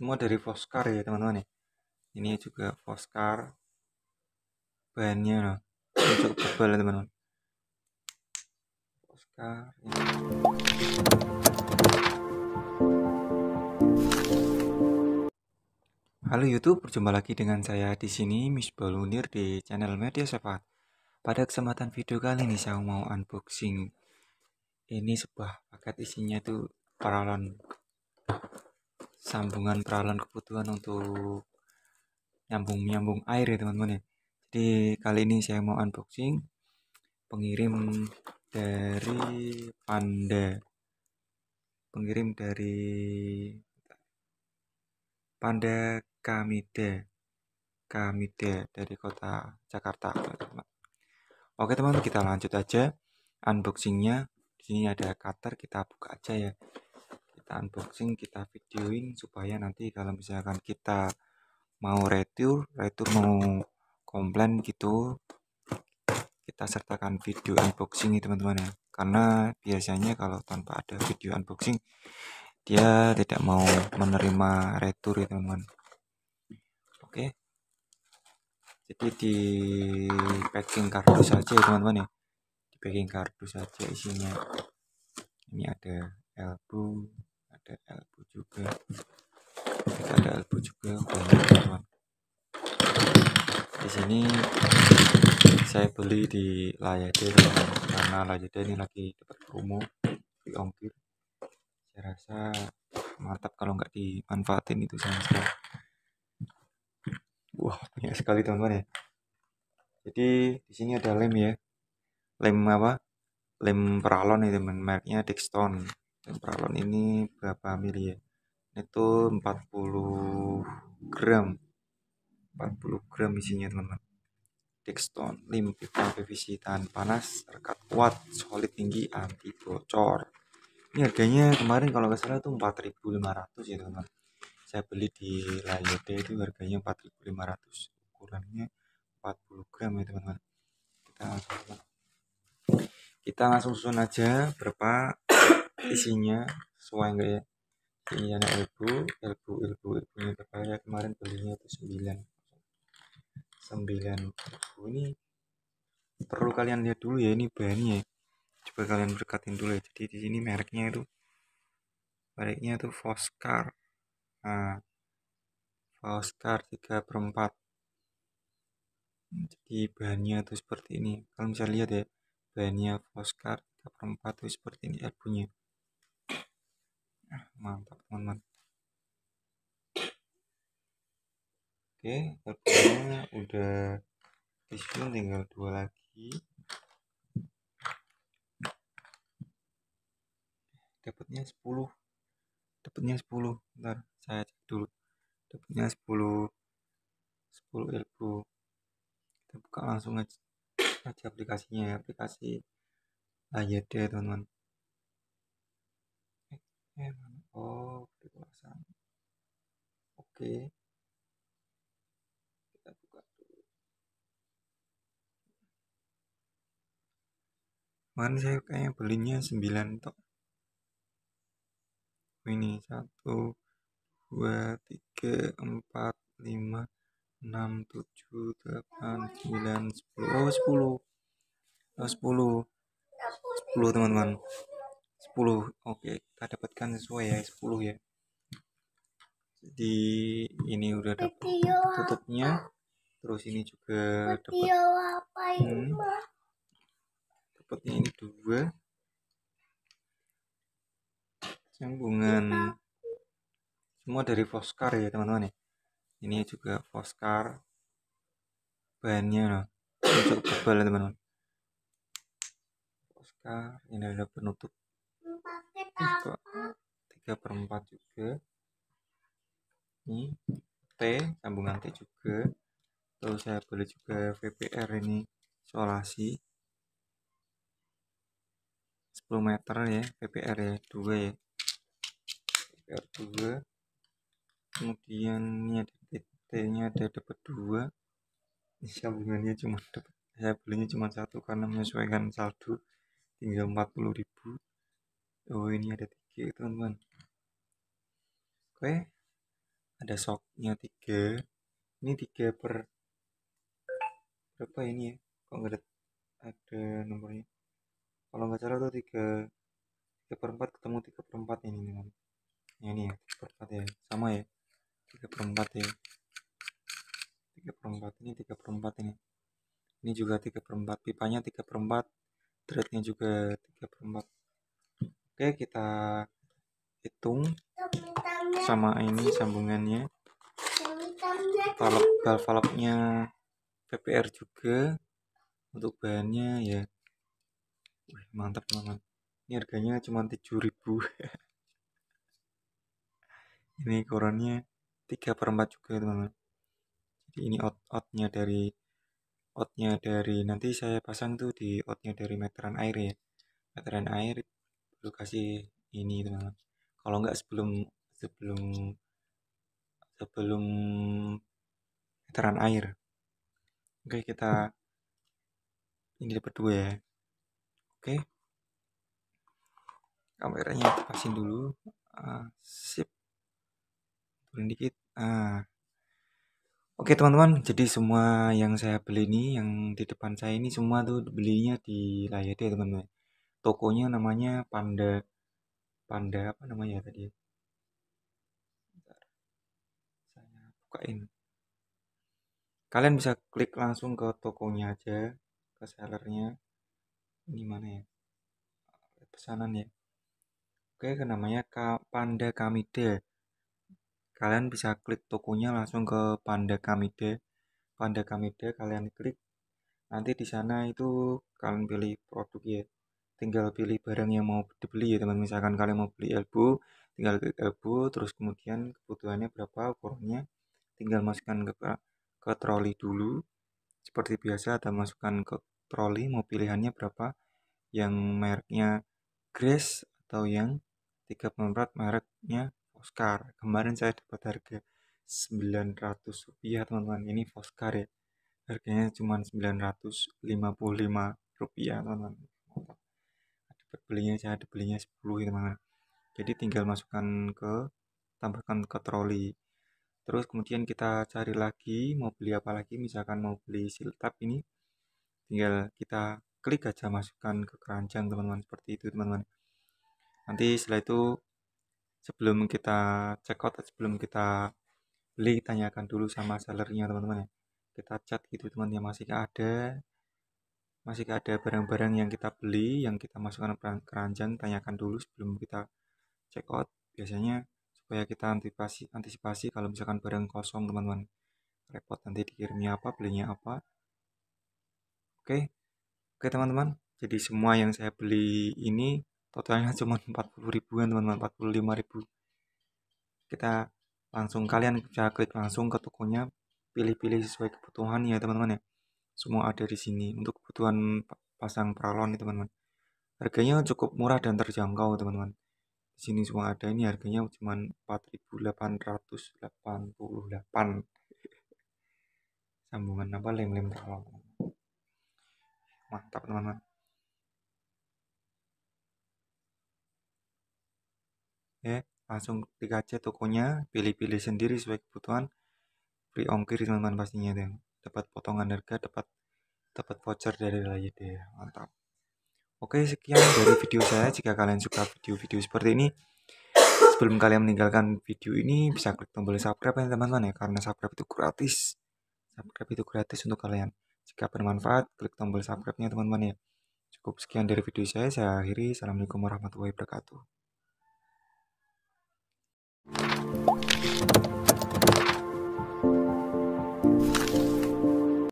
semua dari Foscar ya teman-teman ya ini juga Foscar bahannya loh ini cukup tebal ya, teman-teman Foscar Halo YouTube, berjumpa lagi dengan saya di sini Miss Balunir di channel Media Sepat. Pada kesempatan video kali ini saya mau unboxing ini sebuah paket isinya tuh paralon sambungan peralatan kebutuhan untuk nyambung-nyambung air ya teman-teman ya jadi kali ini saya mau unboxing pengirim dari Panda pengirim dari Panda Kamida Kamida dari kota Jakarta teman-teman Oke teman kita lanjut aja unboxingnya di sini ada cutter kita buka aja ya kita unboxing kita videoin supaya nanti kalau misalkan kita mau retur retur mau komplain gitu kita sertakan video unboxing ini ya, teman-teman ya karena biasanya kalau tanpa ada video unboxing dia tidak mau menerima retur ya teman-teman oke jadi di packing kardus saja ya teman-teman ya di packing kardus saja isinya ini ada elbow juga ada albu juga banyak teman di sini saya beli di Layade karena Layade ini lagi dapat promo di ongkir saya rasa mantap kalau nggak dimanfaatin itu sama sekali wah banyak sekali teman-teman ya jadi di sini ada lem ya lem apa lem peralon ya teman mereknya Dexton lem peralon ini berapa mili ya itu 40 gram 40 gram isinya teman-teman Dexton lim pipa PVC tahan panas rekat kuat solid tinggi anti bocor ini harganya kemarin kalau nggak salah itu 4500 ya teman-teman saya beli di layote itu harganya 4500 ukurannya 40 gram ya teman-teman kita langsung kita langsung susun aja berapa isinya sesuai enggak ya Iya, ini anak ilbu ilbu ilbu ilbu ini berbayar kemarin belinya itu 9 9 ilbu ini perlu kalian lihat dulu ya ini bahannya ya. coba kalian berkatin dulu ya jadi di sini mereknya itu mereknya itu Foscar nah, Foscar 3 per 4 jadi bahannya itu seperti ini kalian bisa lihat ya bahannya Foscar 3 per 4 itu seperti ini elbunya mantap teman-teman oke pertama udah disitu tinggal dua lagi dapatnya 10 dapatnya 10 ntar saya cek dulu dapatnya 10 10 elbow kita buka langsung aja, aja aplikasinya ya aplikasi AYD teman-teman eh mana oh perikemasan oke kita buka dulu mana saya kayaknya belinya 9 tok oh, ini 1 2 3 4 5 6 7 8 9 10 oh 10 oh, 10 10 teman-teman 10 oke okay kita dapatkan sesuai ya 10 ya jadi ini udah dapat tutupnya terus ini juga dapat hmm, ini dua sambungan semua dari Foscar ya teman-teman ya ini juga Foscar bahannya loh cukup tebal ya, teman-teman Foscar ini ada penutup tiga 3 per 4 juga ini T sambungan T juga lalu saya boleh juga VPR ini isolasi sepuluh meter ya VPR ya dua ya VPR 2 kemudian ini ada T nya ada dapat 2 ini sambungannya cuma dapat saya belinya cuma satu karena menyesuaikan saldo tinggal ribu oh ini ada tiga teman-teman oke ada soknya tiga ini tiga per berapa ini ya kok nggak ada ada nomornya kalau nggak salah tuh tiga tiga per empat ketemu tiga per empat ini teman ya, ini ya tiga per empat ya sama ya tiga per empat ya tiga per empat ini tiga per empat ini ini juga tiga per empat pipanya tiga per empat threadnya juga tiga per empat Oke, kita hitung sama ini sambungannya. Valve valve-nya PPR juga untuk bahannya ya. Wih, mantap banget Ini harganya cuma 7000. ini korannya 3 per 4 juga teman-teman. Jadi ini out-outnya dari outnya dari nanti saya pasang tuh di outnya dari meteran air ya meteran air kasih ini teman-teman gitu kalau nggak sebelum sebelum sebelum meteran air oke kita ini dapat dua ya oke kameranya pasin dulu uh, sip turun dikit ah Oke teman-teman, jadi semua yang saya beli ini, yang di depan saya ini semua tuh belinya di layar ya teman-teman tokonya namanya Panda Panda apa namanya tadi ya? saya bukain kalian bisa klik langsung ke tokonya aja ke sellernya ini mana ya pesanan ya oke ke namanya Panda Kamide kalian bisa klik tokonya langsung ke Panda Kamide Panda Kamide kalian klik nanti di sana itu kalian pilih produk ya tinggal pilih barang yang mau dibeli ya teman misalkan kalian mau beli elbow tinggal klik elbow terus kemudian kebutuhannya berapa ukurannya tinggal masukkan ke, ke troli dulu seperti biasa ada masukkan ke troli mau pilihannya berapa yang mereknya Grace atau yang 34 mereknya Oscar kemarin saya dapat harga 900 rupiah teman-teman ini Oscar ya harganya cuma 955 rupiah teman-teman belinya saya ada belinya 10 teman-teman gitu, jadi tinggal masukkan ke tambahkan ke troli terus kemudian kita cari lagi mau beli apa lagi misalkan mau beli siltap ini tinggal kita klik aja masukkan ke keranjang teman-teman seperti itu teman-teman nanti setelah itu sebelum kita check out sebelum kita beli tanyakan dulu sama sellernya teman-teman ya kita chat gitu teman-teman masih ada masih ada barang-barang yang kita beli yang kita masukkan keranjang tanyakan dulu sebelum kita check out biasanya supaya kita antisipasi antisipasi kalau misalkan barang kosong teman-teman repot nanti dikirimnya apa belinya apa oke oke teman-teman jadi semua yang saya beli ini totalnya cuma 40 ribuan teman-teman 45 ribu kita langsung kalian bisa klik langsung ke tokonya pilih-pilih sesuai kebutuhan ya teman-teman ya semua ada di sini untuk kebutuhan pasang pralon nih teman-teman harganya cukup murah dan terjangkau teman-teman di sini semua ada ini harganya cuma 4888 sambungan apa lem-lem pralon mantap teman-teman ya langsung klik aja tokonya pilih-pilih sendiri sesuai kebutuhan free ongkir teman-teman pastinya deh dapat potongan harga dapat dapat voucher dari Layide mantap oke sekian dari video saya jika kalian suka video-video seperti ini sebelum kalian meninggalkan video ini bisa klik tombol subscribe ya teman-teman ya karena subscribe itu gratis subscribe itu gratis untuk kalian jika bermanfaat klik tombol subscribe nya teman-teman ya cukup sekian dari video saya saya akhiri assalamualaikum warahmatullahi wabarakatuh